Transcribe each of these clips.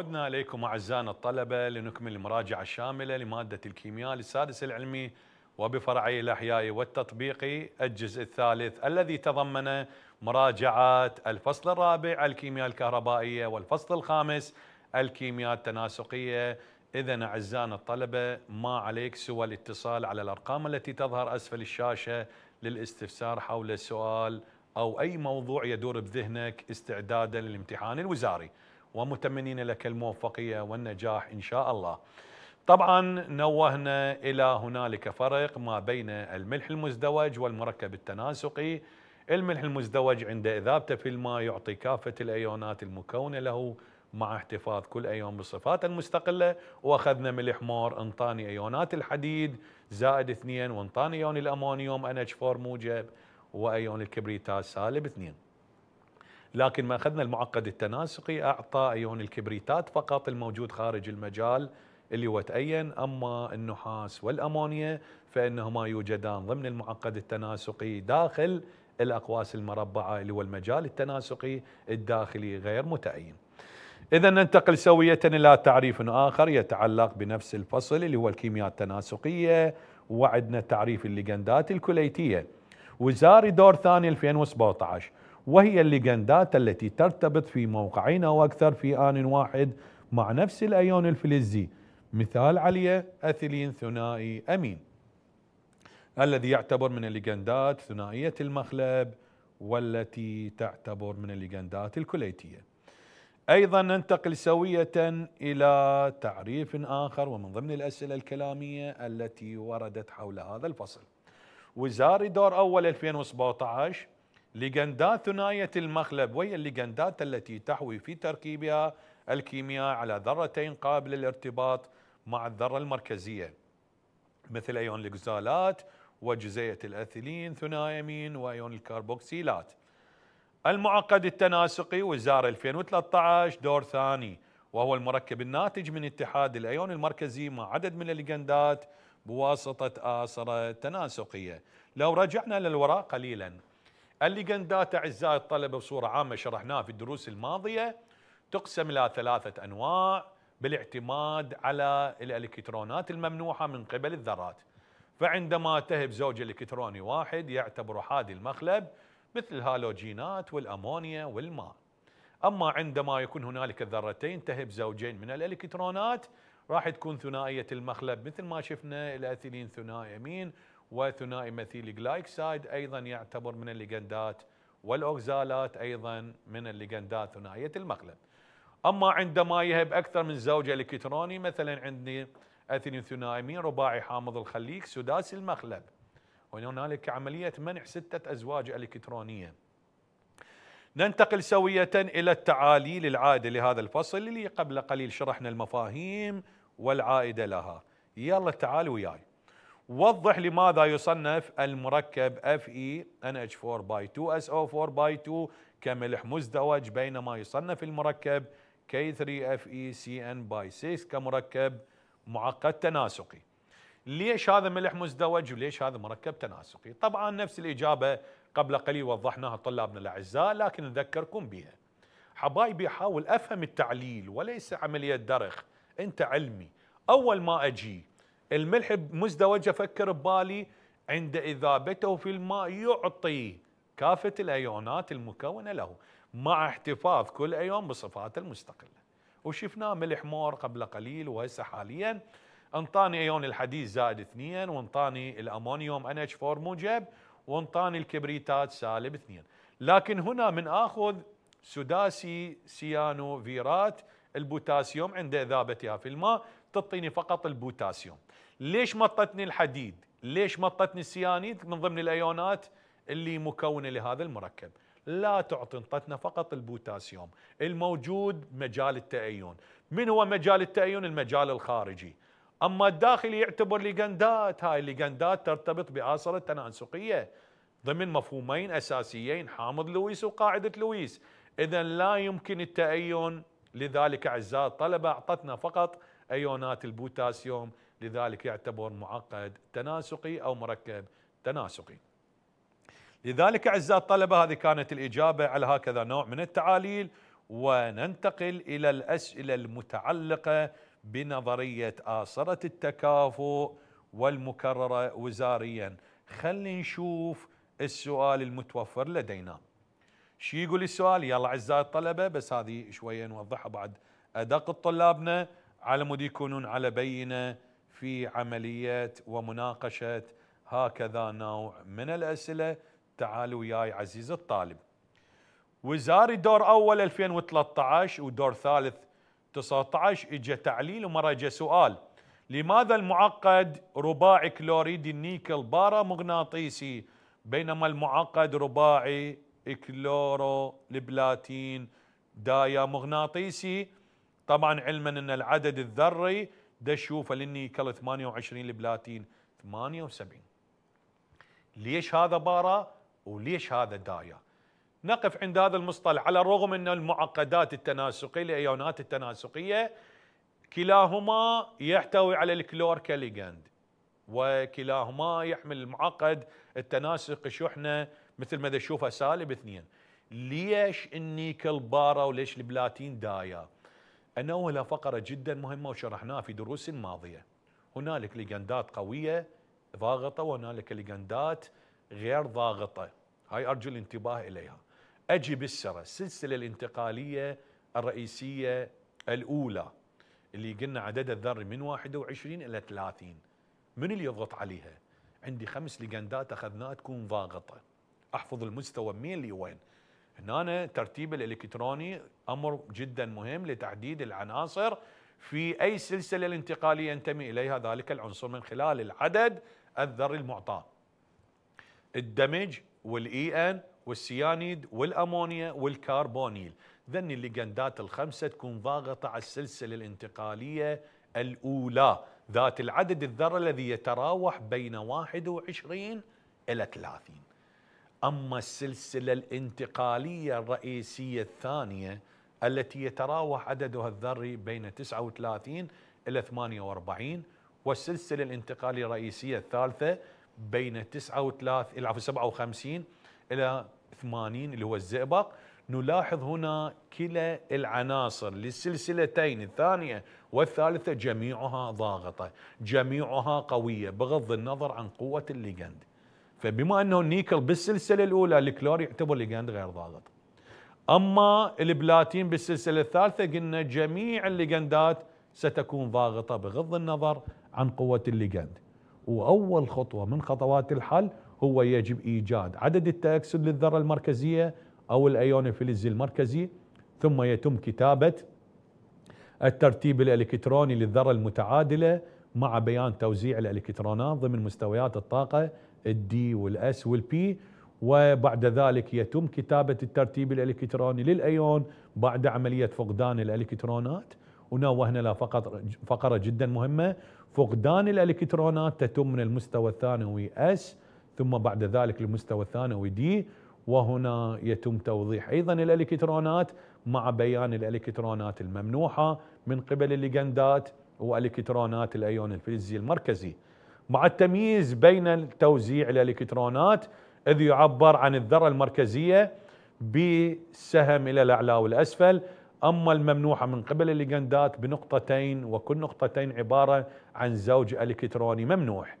عدنا اليكم اعزائنا الطلبه لنكمل المراجعه الشامله لماده الكيمياء للسادس العلمي وبفرعي الاحيائي والتطبيقي الجزء الثالث الذي تضمن مراجعات الفصل الرابع الكيمياء الكهربائيه والفصل الخامس الكيمياء التناسقيه اذا اعزائنا الطلبه ما عليك سوى الاتصال على الارقام التي تظهر اسفل الشاشه للاستفسار حول سؤال او اي موضوع يدور بذهنك استعدادا للامتحان الوزاري ومتمنين لك الموفقية والنجاح إن شاء الله طبعا نوهنا إلى هنالك فرق ما بين الملح المزدوج والمركب التناسقي الملح المزدوج عند إذابته في الماء يعطي كافة الأيونات المكونة له مع احتفاظ كل أيون بصفاته المستقلة وأخذنا ملح مور انطاني أيونات الحديد زائد اثنين وانطاني أيون الأمونيوم NH4 موجب وأيون الكبريتاز سالب اثنين لكن ما أخذنا المعقد التناسقي أعطى أيون الكبريتات فقط الموجود خارج المجال اللي هو تأين أما النحاس والأمونيا فإنهما يوجدان ضمن المعقد التناسقي داخل الأقواس المربعة اللي هو المجال التناسقي الداخلي غير متأين إذا ننتقل سوية إلى تعريف آخر يتعلق بنفس الفصل اللي هو الكيمياء التناسقية وعدنا تعريف الليجندات الكليتية وزاري دور ثاني 2017 وهي الليجندات التي ترتبط في موقعين أو أكثر في آن واحد مع نفس الأيون الفلزي مثال علي أثيلين ثنائي أمين الذي يعتبر من الليجندات ثنائية المخلب والتي تعتبر من الليجندات الكليتية أيضا ننتقل سوية إلى تعريف آخر ومن ضمن الأسئلة الكلامية التي وردت حول هذا الفصل وزاري دور أول 2017 ليجندات ثنائيه المخلب وهي الليجندات التي تحوي في تركيبها الكيمياء على ذرتين قابلة للارتباط مع الذرة المركزية مثل أيون الإكزالات وجزيئة الأثيلين ثنائيمين وأيون الكربوكسيلات المعقد التناسقي وزارة 2013 دور ثاني وهو المركب الناتج من اتحاد الأيون المركزي مع عدد من الليجندات بواسطة آثرة تناسقية لو رجعنا للوراء قليلاً الليجندات أعزائي الطلبة بصورة عامة شرحناها في الدروس الماضية تقسم إلى ثلاثة أنواع بالاعتماد على الإلكترونات الممنوحة من قبل الذرات فعندما تهب زوج إلكتروني واحد يعتبر حادي المخلب مثل الهالوجينات والأمونيا والماء أما عندما يكون هنالك ذرتين تهب زوجين من الإلكترونات راح تكون ثنائية المخلب مثل ما شفنا الأثيلين ثنائي امين وثنائي مثيل جلايكسايد أيضا يعتبر من الليجندات والأوكزالات أيضا من الليجندات ثنائية المقلب أما عندما يهب أكثر من زوج إلكتروني مثلا عندي اثنين ثنائي رباعي حامض الخليك سداسي المقلب وهنالك عملية منع ستة أزواج إلكترونية ننتقل سوية إلى التعاليل العائدة لهذا الفصل اللي قبل قليل شرحنا المفاهيم والعائدة لها يلا تعال وياي وضح لماذا يصنف المركب Fe NH4 by 2 SO4 by 2 كملح مزدوج بينما يصنف المركب K3Fe CN by 6 كمركب معقد تناسقي ليش هذا ملح مزدوج وليش هذا مركب تناسقي طبعا نفس الإجابة قبل قليل وضحناها طلابنا الأعزاء لكن نذكركم بها حبايبي حاول أفهم التعليل وليس عملية درخ أنت علمي أول ما أجي الملح مزدوج افكر ببالي عند اذابته في الماء يعطي كافه الايونات المكونه له مع احتفاظ كل ايون بصفاته المستقله وشفناه ملح مور قبل قليل وهسه حاليا انطاني ايون الحديد زائد اثنين وانطاني الامونيوم ان اتش 4 موجب وانطاني الكبريتات سالب اثنين لكن هنا من اخذ سداسي سيانو فيرات البوتاسيوم عند اذابتها في الماء تعطيني فقط البوتاسيوم ليش مطتني الحديد ليش مطتني السيانيد من ضمن الايونات اللي مكونه لهذا المركب لا تعطي انطتنا فقط البوتاسيوم الموجود مجال التأيون من هو مجال التأيون المجال الخارجي أما الداخلي يعتبر ليجندات هاي الليجندات ترتبط بآصرة التناسقية ضمن مفهومين أساسيين حامض لويس وقاعدة لويس إذا لا يمكن التأين لذلك أعزائي الطلبة أعطتنا فقط أيونات البوتاسيوم لذلك يعتبر معقد تناسقي أو مركب تناسقي لذلك أعزاء الطلبة هذه كانت الإجابة على هكذا نوع من التعاليل وننتقل إلى الأسئلة المتعلقة بنظرية آصرة التكافؤ والمكررة وزاريا خلينا نشوف السؤال المتوفر لدينا شو يقول السؤال يلا أعزائي الطلبة بس هذه شوية نوضحها بعد أدق طلابنا على مود يكونون على بينه في عملية ومناقشة هكذا نوع من الأسئلة تعالوا وياي عزيز الطالب وزاري دور أول 2013 ودور ثالث 19 إجا تعليل ومرة إجا سؤال لماذا المعقد رباعي كلوريد النيكل بارا مغناطيسي بينما المعقد رباعي كلورو البلاتين دايا مغناطيسي طبعا علما ان العدد الذري دشوف لاني كل 28 البلاتين 78 ليش هذا بارا وليش هذا دايا نقف عند هذا المصطلح على الرغم ان المعقدات التناسقيه الايونات التناسقيه كلاهما يحتوي على الكلور كاليجاند وكلاهما يحمل المعقد التناسق شحنه مثل ما تشوفها سالب اثنين ليش النيكل بارا وليش البلاتين دايا أنه إلى فقرة جدا مهمة وشرحناها في دروس ماضية هنالك ليجندات قوية ضاغطة وهنالك ليجندات غير ضاغطة هاي أرجو الانتباه إليها أجي بالسرة السلسلة الانتقالية الرئيسية الأولى اللي قلنا عددها الذري من 21 إلى 30 من اللي يضغط عليها؟ عندي خمس ليجندات أخذناها تكون ضاغطة أحفظ المستوى من لوين؟ هنا ترتيب الالكتروني امر جدا مهم لتحديد العناصر في اي سلسله الانتقاليه ينتمي اليها ذلك العنصر من خلال العدد الذري المعطى. الدمج والاي ان والسيانيد والامونيا والكربونيل، ذني الليجندات الخمسه تكون ضاغطه على السلسله الانتقاليه الاولى ذات العدد الذري الذي يتراوح بين 21 الى 30. أما السلسلة الانتقالية الرئيسية الثانية التي يتراوح عددها الذري بين 39 إلى 48 والسلسلة الانتقالية الرئيسية الثالثة بين 39 عفوا 57 إلى 80 اللي هو الزئبق نلاحظ هنا كلا العناصر للسلسلتين الثانية والثالثة جميعها ضاغطة جميعها قوية بغض النظر عن قوة الليجند فبما انه النيكل بالسلسله الاولى الكلور يعتبر ليجند غير ضاغط اما البلاتين بالسلسله الثالثه قلنا جميع الليجندات ستكون ضاغطه بغض النظر عن قوه الليجند واول خطوه من خطوات الحل هو يجب ايجاد عدد التاكسد للذره المركزيه او الايونوفيلز المركزي ثم يتم كتابه الترتيب الالكتروني للذره المتعادله مع بيان توزيع الالكترونات ضمن مستويات الطاقه الدي والاس والبي وبعد ذلك يتم كتابة الترتيب الإلكتروني للأيون بعد عملية فقدان الإلكترونات وهنا لا فقط فقرة جدا مهمة فقدان الإلكترونات تتم من المستوى الثانوي S ثم بعد ذلك المستوى الثانوي D وهنا يتم توضيح أيضا الإلكترونات مع بيان الإلكترونات الممنوحة من قبل الليجندات وإلكترونات الأيون الفلزي المركزي مع التمييز بين توزيع الالكترونات اذ يعبر عن الذره المركزيه بسهم الى الاعلى والاسفل اما الممنوحه من قبل الليجندات بنقطتين وكل نقطتين عباره عن زوج الكتروني ممنوح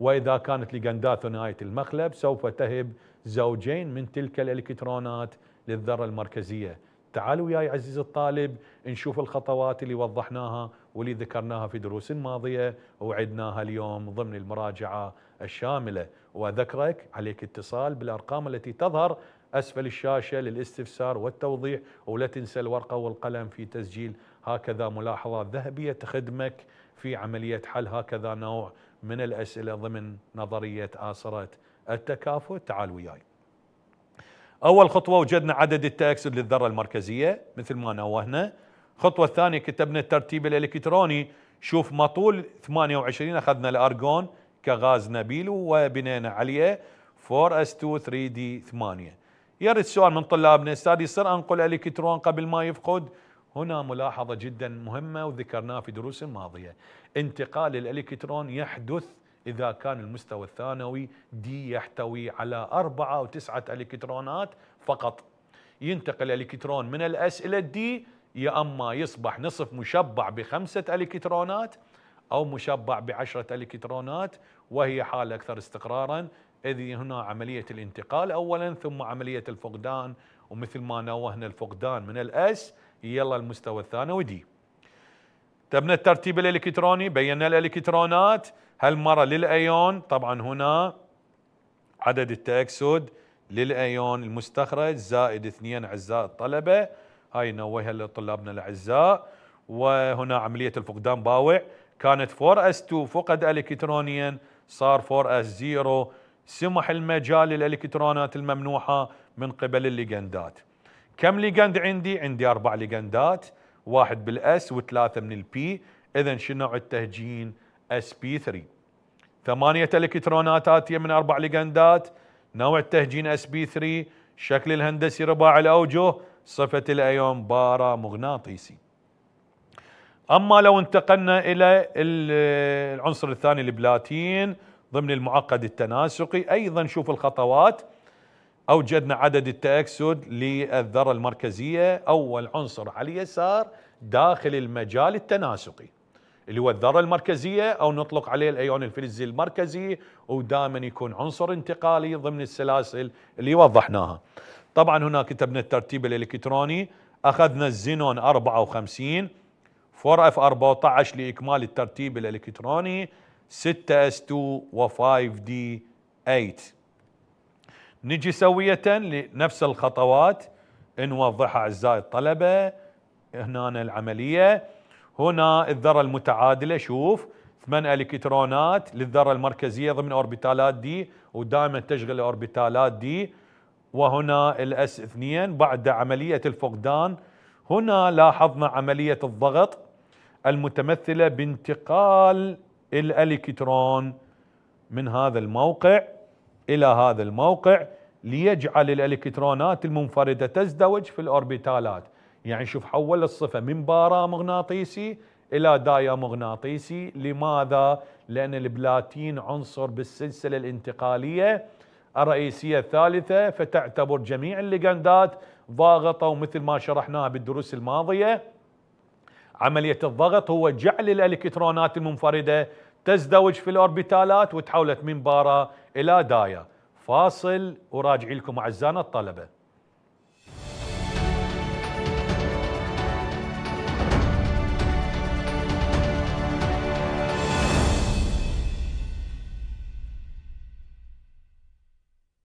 واذا كانت ليجندات ثنائيه المخلب سوف تهب زوجين من تلك الالكترونات للذره المركزيه تعالوا يا عزيزي الطالب نشوف الخطوات اللي وضحناها واللي ذكرناها في دروس ماضية وعدناها اليوم ضمن المراجعة الشاملة وأذكرك عليك اتصال بالأرقام التي تظهر أسفل الشاشة للاستفسار والتوضيح ولا تنسى الورقة والقلم في تسجيل هكذا ملاحظات ذهبية تخدمك في عملية حل هكذا نوع من الأسئلة ضمن نظرية آسرة التكافؤ تعال وياي أول خطوة وجدنا عدد التأكسد للذرة المركزية مثل ما نوهنا الخطوه الثانيه كتبنا الترتيب الالكتروني شوف مطول 28 اخذنا الارجون كغاز نبيل وبنينا عليه 4S2 3D 8 يرد سؤال من طلابنا استاذ يصير انقل الكترون قبل ما يفقد هنا ملاحظة جدا مهمة وذكرناها في دروس الماضيه انتقال الإلكترون يحدث إذا كان المستوى الثانوي دي يحتوي على أربعة أو تسعة إلكترونات فقط ينتقل الإلكترون من الأس إلى الدي يا اما يصبح نصف مشبع بخمسه الكترونات او مشبع بعشره الكترونات وهي حاله اكثر استقرارا اذ هنا عمليه الانتقال اولا ثم عمليه الفقدان ومثل ما نوهنا الفقدان من الاس يلا المستوى الثانوي دي تبنى الترتيب الالكتروني بينا الالكترونات هالمره للايون طبعا هنا عدد التاكسد للايون المستخرج زائد اثنين اعزائي الطلبه هاي نويها لطلابنا الاعزاء وهنا عمليه الفقدان باوع كانت 4 s 2 فقد الكترونيا صار 4 s 0 سمح المجال للالكترونات الممنوحه من قبل الليجندات كم ليجند عندي عندي اربع ليجندات واحد بالاس وثلاثه من البي اذا شنو نوع التهجين اس بي 3 ثمانيه الكترونات اتيه من اربع ليجندات نوع التهجين اس بي 3 الشكل الهندسي رباعي الاوجه صفة الأيون مغناطيسي أما لو انتقلنا إلى العنصر الثاني البلاتين ضمن المعقد التناسقي أيضا شوف الخطوات أوجدنا عدد التأكسد للذرة المركزية أول عنصر على اليسار داخل المجال التناسقي اللي هو الذرة المركزية أو نطلق عليه الأيون الفلزي المركزي ودائما يكون عنصر انتقالي ضمن السلاسل اللي وضحناها طبعا هنا كتبنا الترتيب الالكتروني اخذنا الزينون 54 4 اف 14 لاكمال الترتيب الالكتروني 6 اس 2 و5 دي 8 نجي سوية لنفس الخطوات نوضحها اعزائي الطلبه هنا العمليه هنا الذره المتعادله شوف ثمان الكترونات للذره المركزيه ضمن اوربيتالات دي ودائما تشغل اوربيتالات دي وهنا الاس 2 بعد عملية الفقدان هنا لاحظنا عملية الضغط المتمثلة بانتقال الالكترون من هذا الموقع الى هذا الموقع ليجعل الالكترونات المنفردة تزدوج في الاوربيتالات يعني شوف حول الصفة من بارامغناطيسي الى مغناطيسي لماذا؟ لان البلاتين عنصر بالسلسلة الانتقالية الرئيسية الثالثة فتعتبر جميع الليجندات ضاغطة ومثل ما شرحناها بالدروس الماضية عملية الضغط هو جعل الإلكترونات المنفردة تزدوج في الأوربيتالات وتحولت من بارة إلى دايا فاصل وراجع لكم أعزائنا الطلبة